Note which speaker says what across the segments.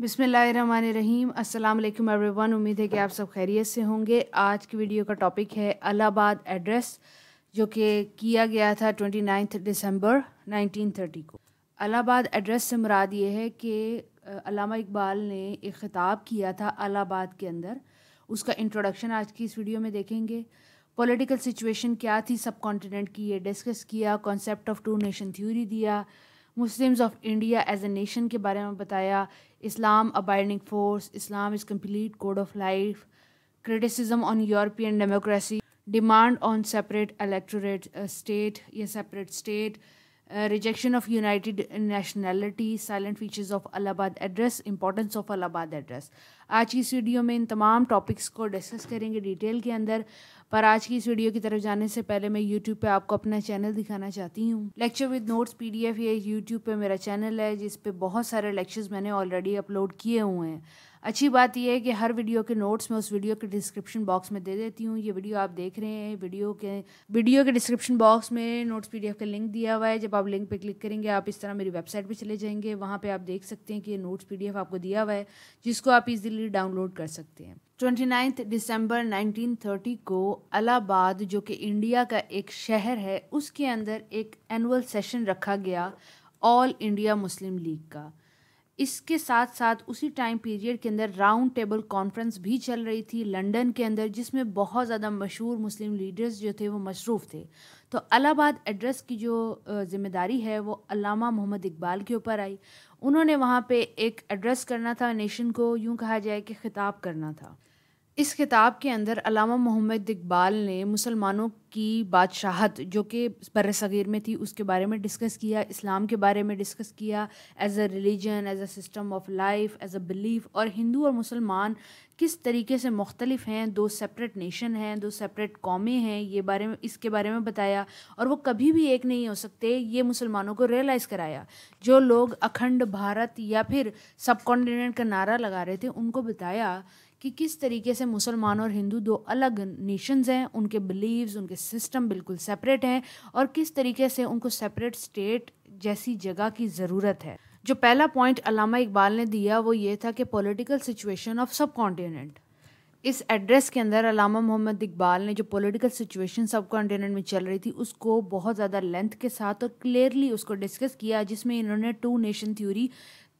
Speaker 1: बिसमीम अल्लाम एवरीवन उम्मीद है कि आप सब खैरियत से होंगे आज की वीडियो का टॉपिक है अलाहाबाद एड्रेस जो कि किया गया था twenty ninth December nineteen thirty को अलाहाबाद एड्रेस से मुराद ये है कि अलामा इकबाल ने एक ख़िताब किया था अलाहाबाद के अंदर उसका इंट्रोडक्शन आज की इस वीडियो में देखेंगे पॉलिटिकल सिचुएशन क्या थी सब कॉन्टीनेंट की ये डिस्कस किया concept of two nation theory दिया Muslims of India as a nation के बारे में बताया Islam abiding force Islam is complete code of life criticism on European democracy demand on separate electorate state या separate state rejection of united nationality salient features of Allahabad address importance of Allahabad address आज की इस video में इन तमाम topics को discuss करेंगे detail के अंदर पर आज की इस वीडियो की तरफ जाने से पहले मैं यूट्यूब पे आपको अपना चैनल दिखाना चाहती हूँ लेक्चर विद नोट्स पीडीएफ ये यूट्यूब पे मेरा चैनल है जिस पे बहुत सारे लेक्चर्स मैंने ऑलरेडी अपलोड किए हुए हैं अच्छी बात यह है कि हर वीडियो के नोट्स में उस वीडियो के डिस्क्रिप्शन बॉक्स में दे देती हूँ ये वीडियो आप देख रहे हैं वीडियो के वीडियो के डिस्क्रिप्शन बॉक्स में नोट्स पीडीएफ का लिंक दिया हुआ है जब आप लिंक पर क्लिक करेंगे आप इस तरह मेरी वेबसाइट पर चले जाएंगे वहाँ पर आप देख सकते हैं कि ये नोट्स पी आपको दिया हुआ है जिसको आप इजिली डाउनलोड कर सकते हैं ट्वेंटी नाइन्थ दिसंबर थर्टी को अलाहाबाद जो कि इंडिया का एक शहर है उसके अंदर एक एनुअल सेशन रखा गया ऑल इंडिया मुस्लिम लीग का इसके साथ साथ उसी टाइम पीरियड के अंदर राउंड टेबल कॉन्फ्रेंस भी चल रही थी लंदन के अंदर जिसमें बहुत ज़्यादा मशहूर मुस्लिम लीडर्स जो थे वो मशरूफ़ थे तो अलाहाबाद एड्रेस की जो ज़िम्मेदारी है वो अलामा मोहम्मद इकबाल के ऊपर आई उन्होंने वहाँ पे एक एड्रेस करना था नेशन को यूँ कहा जाए कि ख़िताब करना था इस किताब के अंदर अलामा मोहम्मद इकबाल ने मुसलमानों की बादशाहत जो कि बर सग़ीर में थी उसके बारे में डिस्कस किया इस्लाम के बारे में डिस्कस किया as a religion as a system of life as a belief और हिंदू और मुसलमान किस तरीके से मुख्तलिफ हैं दो सेपरेट नेशन हैं दो सेपरेट कौमें हैं ये बारे में इसके बारे में बताया और वो कभी भी एक नहीं हो सकते ये मुसलमानों को रियलाइज़ कराया जो लोग अखंड भारत या फिर सब कॉन्टीनेंट का नारा लगा रहे थे उनको बताया कि किस तरीके से मुसलमान और हिंदू दो अलग नेशंस हैं उनके बिलीव्स उनके सिस्टम बिल्कुल सेपरेट हैं और किस तरीके से उनको सेपरेट स्टेट जैसी जगह की ज़रूरत है जो पहला पॉइंट अलामा इकबाल ने दिया वो ये था कि political situation of subcontinent इस एड्रेस के अंदर अलामा मोहम्मद इकबाल ने जो पॉलिटिकल सिचुएशन सब कॉन्टिनेंट में चल रही थी उसको बहुत ज़्यादा लेंथ के साथ और क्लियरली उसको डिस्कस किया जिसमें इन्होंने टू नेशन थ्योरी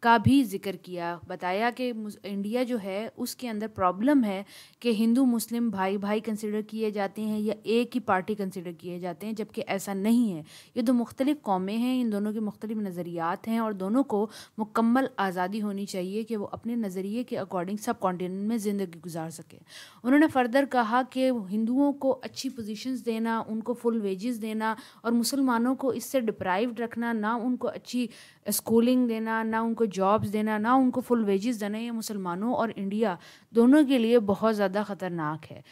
Speaker 1: का भी जिक्र किया बताया कि इंडिया जो है उसके अंदर प्रॉब्लम है कि हिंदू मुस्लिम भाई भाई कंसिडर किए जाते हैं या एक ही पार्टी कंसिडर किए जाते हैं जबकि ऐसा नहीं है ये दो मुख्तलिफ़ कौमें हैं इन दोनों के मुख्तलिफ नज़रियात हैं और दोनों को मुकम्मल आज़ादी होनी चाहिए कि वो अपने नज़रिए के अकॉर्डिंग सब कॉन्टीनेंट में ज़िंदगी गुजार सकें उन्होंने फ़र्दर कहा कि हिंदुओं को अच्छी पोजिशन देना उनको फुल वेजेस देना और मुसलमानों को इससे डिप्राइव रखना ना उनको अच्छी स्कूलिंग देना ना उनको जॉब्स देना ना उनको फुल वेजेस देना ये मुसलमानों और इंडिया दोनों के लिए बहुत ज़्यादा ख़तरनाक है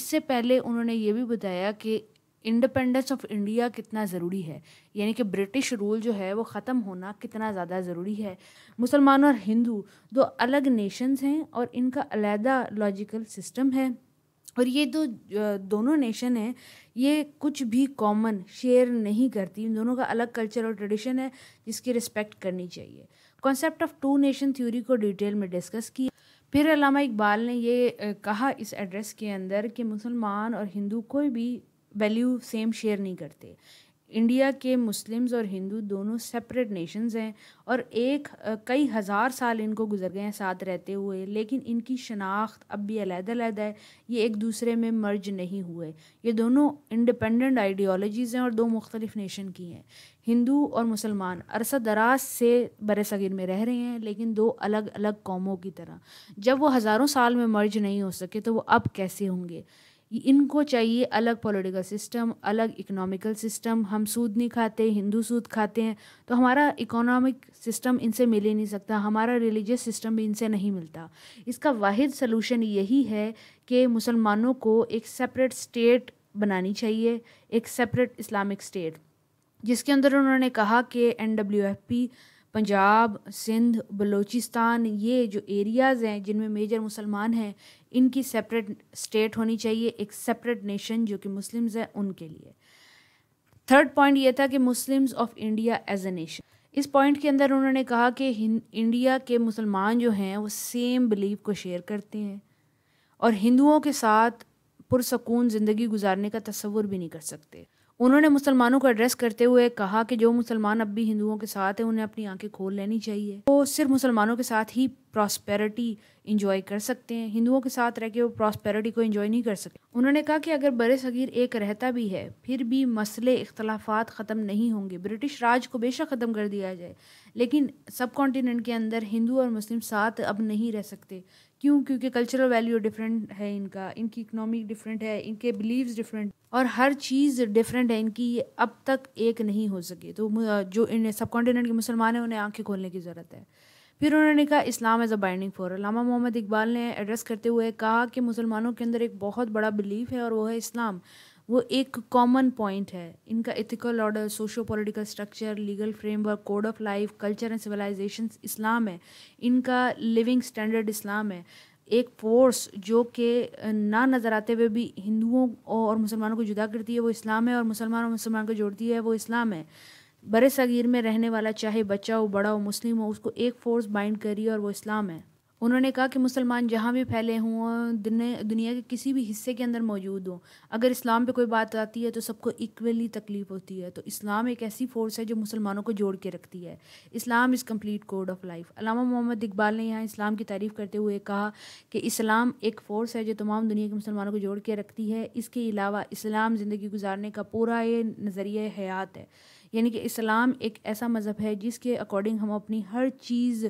Speaker 1: इससे पहले उन्होंने ये भी बताया कि इंडिपेंडेंस ऑफ इंडिया कितना ज़रूरी है यानी कि ब्रिटिश रूल जो है वो ख़त्म होना कितना ज़्यादा ज़रूरी है मुसलमान और हिंदू दो अलग नेशंस हैं और इनका अलहदा लॉजिकल सिस्टम है और ये दो दोनों नेशन हैं ये कुछ भी कॉमन शेयर नहीं करती इन दोनों का अलग कल्चर और ट्रेडिशन है जिसकी रिस्पेक्ट करनी चाहिए concept of two nation theory को डिटेल में डिस्कस किया फिर अलामा इकबाल ने ये कहा इस एड्रेस के अंदर कि मुसलमान और हिंदू कोई भी वैल्यू सेम शेयर नहीं करते इंडिया के मुस्लिम्स और हिंदू दोनों सेपरेट नेशंस हैं और एक कई हज़ार साल इनको गुजर गए हैं साथ रहते हुए लेकिन इनकी शनाख्त अब भी अलहदा है ये एक दूसरे में मर्ज नहीं हुए ये दोनों इंडिपेंडेंट आइडियोलॉजीज़ हैं और दो मुख्तलिफ़ नेशन की हैं हिंदू और मुसलमान अरसा दराज से बर सगीर में रह रहे हैं लेकिन दो अलग अलग कौमों की तरह जब वो हज़ारों साल में मर्ज नहीं हो सके तो वो अब कैसे होंगे इनको चाहिए अलग पॉलिटिकल सिस्टम अलग इकोनॉमिकल सिस्टम हम सूद नहीं खाते हिंदू सूद खाते हैं तो हमारा इकोनॉमिक सिस्टम इनसे मिल ही नहीं सकता हमारा रिलीजियस सिस्टम भी इनसे नहीं मिलता इसका वाहिद सलूशन यही है कि मुसलमानों को एक सेपरेट स्टेट बनानी चाहिए एक सेपरेट इस्लामिक स्टेट जिसके अंदर उन्होंने कहा कि N W F P Punjab Sindh Balochistan ये जो एरियाज़ हैं जिनमें मेजर मुसलमान हैं इनकी सेपरेट स्टेट होनी चाहिए एक सेपरेट नेशन जो कि मुस्लिम्स हैं उनके लिए थर्ड पॉइंट ये था कि Muslims of India as a nation इस पॉइंट के अंदर उन्होंने कहा कि इंडिया के मुसलमान जो हैं वो सेम बिलीव को शेयर करते हैं और हिंदुओं के साथ पुरसकून ज़िंदगी गुजारने का तस्वुर भी नहीं कर सकते उन्होंने मुसलमानों को एड्रेस करते हुए कहा कि जो मुसलमान अब भी हिंदुओं के साथ हैं उन्हें अपनी आंखें खोल लेनी चाहिए वो सिर्फ मुसलमानों के साथ ही प्रॉस्पेरिटी इंजॉय कर सकते हैं हिंदुओं के साथ रह के वो प्रॉस्पेरिटी को इंजॉय नहीं कर सकते उन्होंने कहा कि अगर बर सगीर एक रहता भी है फिर भी मसले इख्तलाफात ख़त्म नहीं होंगे ब्रिटिश राज को बेशक ख़त्म कर दिया जाए लेकिन सब कॉन्टीनेंट के अंदर हिंदू और मुस्लिम साथ अब नहीं रह सकते क्यों क्योंकि कल्चरल वैल्यू डिफरेंट है इनका इनकी इकनॉमी डिफरेंट है इनके बिलीव्स डिफरेंट और हर चीज़ डिफरेंट है इनकी ये अब तक एक नहीं हो सके तो जो इन सब कॉन्टिनेंट के मुसलमान हैं उन्हें आंखें खोलने की ज़रूरत है फिर उन्होंने कहा Islam as a binding force Allama Mohammad Iqbal ने एड्रेस करते हुए कहा कि मुसलमानों के अंदर एक बहुत बड़ा बिलीफ है और वो है इस्लाम वो एक कॉमन पॉइंट है इनका ethical order socio political structure legal framework code of life culture and civilisation इस्लाम है इनका लिविंग स्टैंडर्ड इस्लाम है एक फोर्स जो कि ना नज़र आते हुए भी हिंदुओं और मुसलमानों को जुदा करती है वो इस्लाम है और मुसलमान और मुसलमान को जोड़ती है वो इस्लाम है बर सगीर में रहने वाला चाहे बच्चा हो बड़ा हो मुस्लिम हो उसको एक फोर्स बाइंड करी और वो इस्लाम है उन्होंने कहा कि मुसलमान जहाँ भी फैले हों दुनिया के किसी भी हिस्से के अंदर मौजूद हों अगर इस्लाम पे कोई बात आती है तो सबको इक्वली तकलीफ होती है तो इस्लाम एक ऐसी फोर्स है जो मुसलमानों को जोड़ के रखती है Islam is complete code of life Allama Mohammad Iqbal ने यहाँ इस्लाम की तारीफ़ करते हुए कहा कि इस्लाम एक फ़ोर्स है जो तमाम दुनिया के मुसलमानों को जोड़ के रखती है इसके अलावा इस्लाम ज़िंदगी गुजारने का पूरा ये नज़रिया हयात है यानी कि इस्लाम एक ऐसा मज़हब है जिसके अकॉर्डिंग हम अपनी हर चीज़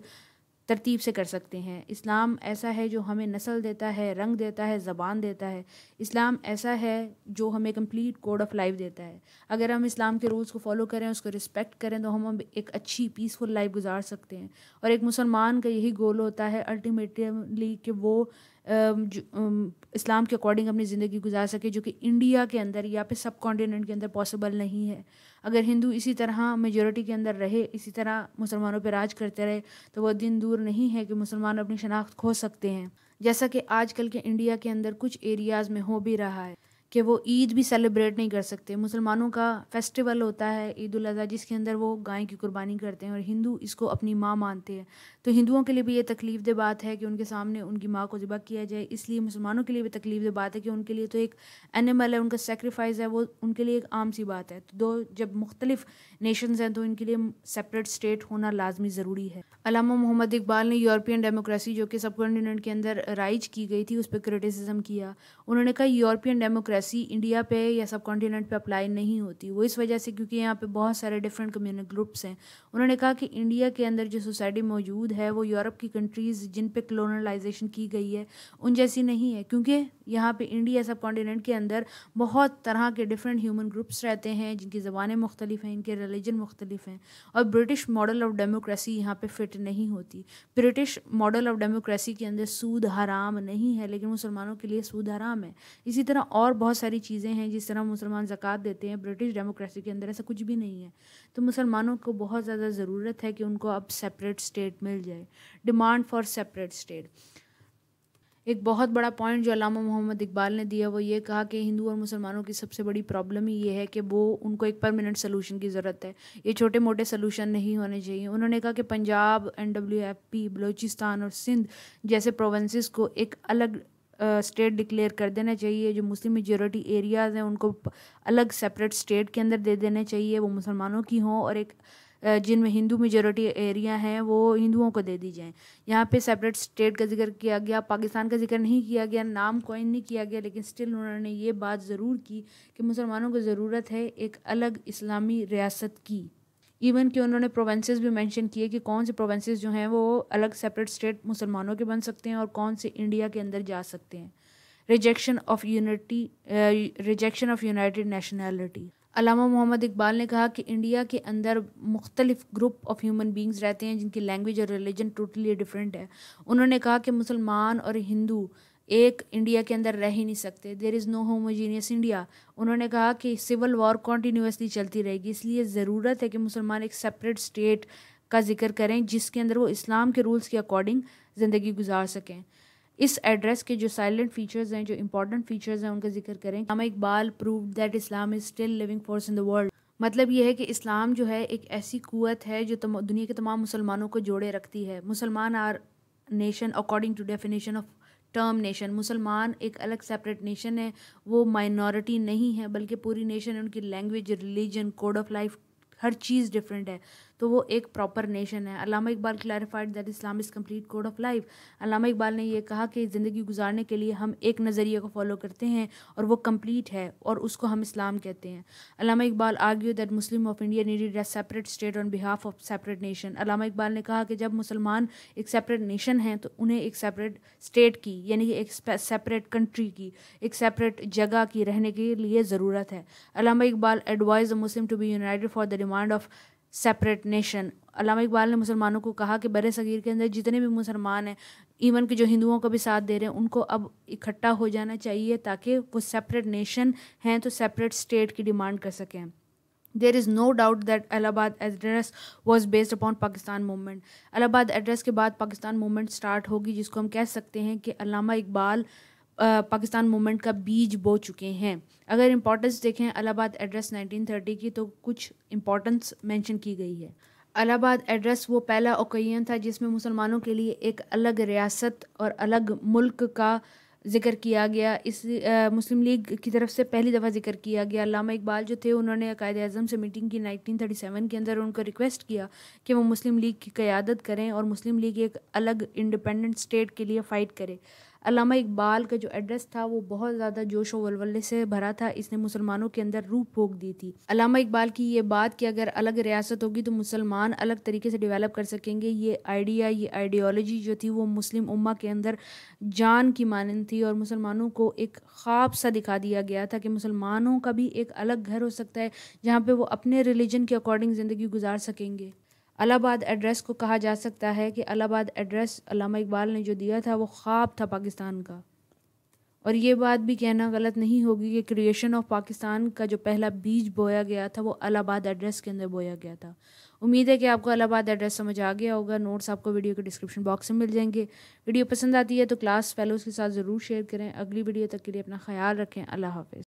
Speaker 1: तरतीब से कर सकते हैं इस्लाम ऐसा है जो हमें नस्ल देता है रंग देता है ज़बान देता है इस्लाम ऐसा है जो हमें कंप्लीट कोड ऑफ लाइफ देता है अगर हम इस्लाम के रूल्स को फॉलो करें उसको रिस्पेक्ट करें तो हम एक अच्छी पीसफुल लाइफ गुजार सकते हैं और एक मुसलमान का यही गोल होता है अल्टीमेटली कि वो इस्लाम के अकॉर्डिंग अपनी ज़िंदगी गुजार सके जो कि इंडिया के अंदर या फिर सब कॉन्टीनेंट के अंदर पॉसिबल नहीं है अगर हिंदू इसी तरह मेजोरिटी के अंदर रहे इसी तरह मुसलमानों पर राज करते रहे तो वह दिन दूर नहीं है कि मुसलमान अपनी शनाख्त खो सकते हैं जैसा कि आजकल के इंडिया के अंदर कुछ एरियाज़ में हो भी रहा है कि वो ईद भी सेलिब्रेट नहीं कर सकते मुसलमानों का फेस्टिवल होता है ईद उल जिसके अंदर वो गाय की कुर्बानी करते हैं और हिंदू इसको अपनी माँ मानते हैं तो हिंदुओं के लिए भी ये तकलीफ दे बात है कि उनके सामने उनकी माँ को ज़बा किया जाए इसलिए मुसलमानों के लिए भी तकलीफ दे बात है कि उनके लिए तो एक एनिमल है उनका सेक्रीफाइस है वो उनके लिए एक आम सी बात है तो दो जब मुख्तलिफ़ नेशंस हैं तो इनके लिए सेपरेट स्टेट होना लाजमी ज़रूरी है अलामा मोहम्मद इकबाल ने यूरोपियन डेमोक्रेसी जो कि सब कॉन्टीनेंट के अंदर राइज की गई थी उस पर क्रिटिसिज्म किया उन्होंने कहा यूरोपियन डेमोक्रेसी इंडिया पे या सब कॉन्टीनेंट पर अप्लाई नहीं होती वो इस वजह से क्योंकि यहाँ पर बहुत सारे डिफरेंट कम्यूनल ग्रुप्स हैं उन्होंने कहा कि इंडिया के अंदर जो सोसाइटी मौजूद है वो यूरोप की कंट्रीज़ जिन पर क्लोनलाइजेशन की गई है उन जैसी नहीं है क्योंकि यहाँ पर इंडिया सब कॉन्टीनेंट के अंदर बहुत तरह के डिफरेंट ह्यूमन ग्रुप्स रहते हैं जिनकी ज़बानें मुख्तलिफ हैं इनके रिलीजन मुख्तलिफ हैं और ब्रिटिश मॉडल ऑफ डेमोक्रेसी यहाँ पे फिट नहीं होती ब्रिटिश मॉडल ऑफ डेमोक्रेसी के अंदर सूद हराम नहीं है लेकिन मुसलमानों के लिए सूद हराम है इसी तरह और बहुत सारी चीज़ें हैं जिस तरह मुसलमान ज़क़़त देते हैं ब्रिटिश डेमोक्रेसी के अंदर ऐसा कुछ भी नहीं है तो मुसलमानों को बहुत ज़्यादा ज़रूरत है कि उनको अब सेपरेट स्टेट मिल जाए डिमांड फॉर सेपरेट स्टेट एक बहुत बड़ा पॉइंट जो अलामा मोहम्मद इकबाल ने दिया वो ये कहा कि हिंदू और मुसलमानों की सबसे बड़ी प्रॉब्लम ही ये है कि वो उनको एक परमानेंट सोलूशन की ज़रूरत है ये छोटे मोटे सोलूशन नहीं होने चाहिए उन्होंने कहा कि Punjab N W F P Balochistan और सिंध जैसे प्रोवेंसेस को एक अलग स्टेट डिक्लेयर कर देना चाहिए जो मुस्लिम मेजोरिटी एरियाज़ हैं उनको अलग सेपरेट स्टेट के अंदर दे देने चाहिए वो मुसलमानों की हों और एक जिनमें हिंदू मेजोरिटी एरिया हैं वो हिंदुओं को दे दी जाएँ यहाँ पे सेपरेट स्टेट का जिक्र किया गया पाकिस्तान का जिक्र नहीं किया गया नाम कोइन नहीं किया गया लेकिन स्टिल उन्होंने ये बात ज़रूर की कि मुसलमानों को ज़रूरत है एक अलग इस्लामी रियासत की इवन कि उन्होंने प्रोवेंसेस भी मेंशन किए कि कौन से प्रोवेंसेस जो हैं वो अलग सेपरेट स्टेट मुसलमानों के बन सकते हैं और कौन से इंडिया के अंदर जा सकते हैं rejection of unity rejection of united nationality Allama Mohammad Iqbal ने कहा कि इंडिया के अंदर मुख्तलिफ ग्रुप ऑफ ह्यूमन बींग्स रहते हैं जिनकी लैंग्वेज और रिलीजन टोटली डिफरेंट है उन्होंने कहा कि मुसलमान और हिंदू एक इंडिया के अंदर रह ही नहीं सकते there is no homogeneous India उन्होंने कहा कि सिविल वॉर कॉन्टीन्यूसली चलती रहेगी इसलिए ज़रूरत है कि मुसलमान एक सेपरेट स्टेट का जिक्र करें जिसके अंदर वो इस्लाम के रूल्स के अकॉर्डिंग ज़िंदगी गुजार सकें इस एड्रेस के जो साइलेंट फीचर्स हैं जो इंपॉर्टेंट फीचर्स हैं उनका जिक्र करें हम Iqbal prove that Islam is still living force in the world मतलब यह है कि इस्लाम जो है एक ऐसी कुत है जो दुनिया के तमाम मुसलमानों को जोड़े रखती है मुसलमान are nation according to definition of term nation मुसलमान एक अलग सेपरेट नेशन है वो माइनॉरिटी नहीं है बल्कि पूरी नेशन है उनकी language religion code of life हर चीज़ डिफरेंट है तो वो एक प्रॉपर नेशन है Allama Iqbal clarified that Islam is complete code of life Allama Iqbal ने यह कहा कि ज़िंदगी गुजारने के लिए हम एक नज़रिए को फॉलो करते हैं और वो कम्प्लीट है और उसको हम इस्लाम कहते हैं Allama Iqbal argue that Muslim of India needed a separate state on behalf of separate nation Allama Iqbal ने कहा कि जब मुसलमान एक सेपरेट नेशन हैं तो उन्हें एक सेपरेट स्टेट की यानी कि एक सेपरेट कंट्री की एक सेपरेट जगह की रहने के लिए ज़रूरत है Allama Iqbal advise the Muslim to be united for the demand of separate nation Allama Iqbal ने मुसलमानों को कहा कि बर सग़ीर के अंदर जितने भी मुसलमान हैं इवन के जो हिंदुओं का भी साथ दे रहे हैं उनको अब इकट्ठा हो जाना चाहिए ताकि वो सेपरेट नेशन हैं तो सेपरेट स्टेट की डिमांड कर सकें there is no doubt that Allahabad address was based upon Pakistan movement Allahabad address के बाद पाकिस्तान मूवमेंट स्टार्ट होगी जिसको हम कह सकते हैं कि अलामा इकबाल पाकिस्तान मूवमेंट का बीज बो चुके हैं अगर इम्पोर्टेंस देखें अलाहाबाद एड्रेस 1930 की तो कुछ इम्पोर्टेंस मेंशन की गई है अलाहाबाद एड्रेस वो पहला ओकैन था जिसमें मुसलमानों के लिए एक अलग रियासत और अलग मुल्क का जिक्र किया गया इस आ, मुस्लिम लीग की तरफ से पहली दफ़ा जिक्र किया गया लामा इकबाल जो थे उन्होंने अकायद अजम से मीटिंग की 1937 के अंदर उनको रिक्वेस्ट किया कि वो मुस्लिम लीग की क़्यादत करें और मुस्लिम लीग एक अलग इंडिपेंडेंट स्टेट के लिए फ़ाइट करें अलामा इकबाल का जो एड्रेस था वो बहुत ज़्यादा जोश वलवले से भरा था इसने मुसलमानों के अंदर रूप फोक दी थी अलामा इकबाल की ये बात कि अगर अलग रियासत होगी तो मुसलमान अलग तरीके से डेवलप कर सकेंगे ये आइडिया ये आइडियोलॉजी जो थी वो मुस्लिम उम्मा के अंदर जान की मानंद थी और मुसलमानों को एक ख्वाब सा दिखा दिया गया था कि मुसलमानों का भी एक अलग घर हो सकता है जहाँ पर वो अपने रिलीजन के अकॉर्डिंग ज़िंदगी गुजार सकेंगे अलाहाबाद एड्रेस को कहा जा सकता है कि अलाहाबाद एड्रेस अलामा इकबाल ने जो दिया था वो ख्वाब था पाकिस्तान का और ये बात भी कहना गलत नहीं होगी कि क्रिएशन ऑफ पाकिस्तान का जो पहला बीज बोया गया था वो अलाहाबाद एड्रेस के अंदर बोया गया था उम्मीद है कि आपको अलाहाबाद एड्रेस समझ आ गया होगा नोट्स आपको वीडियो के डिस्क्रिप्शन बॉक्स में मिल जाएंगे वीडियो पसंद आती है तो क्लास फेलोज़ के साथ ज़रूर शेयर करें अगली वीडियो तक के लिए अपना ख्याल रखें अल्लाह हाफिज़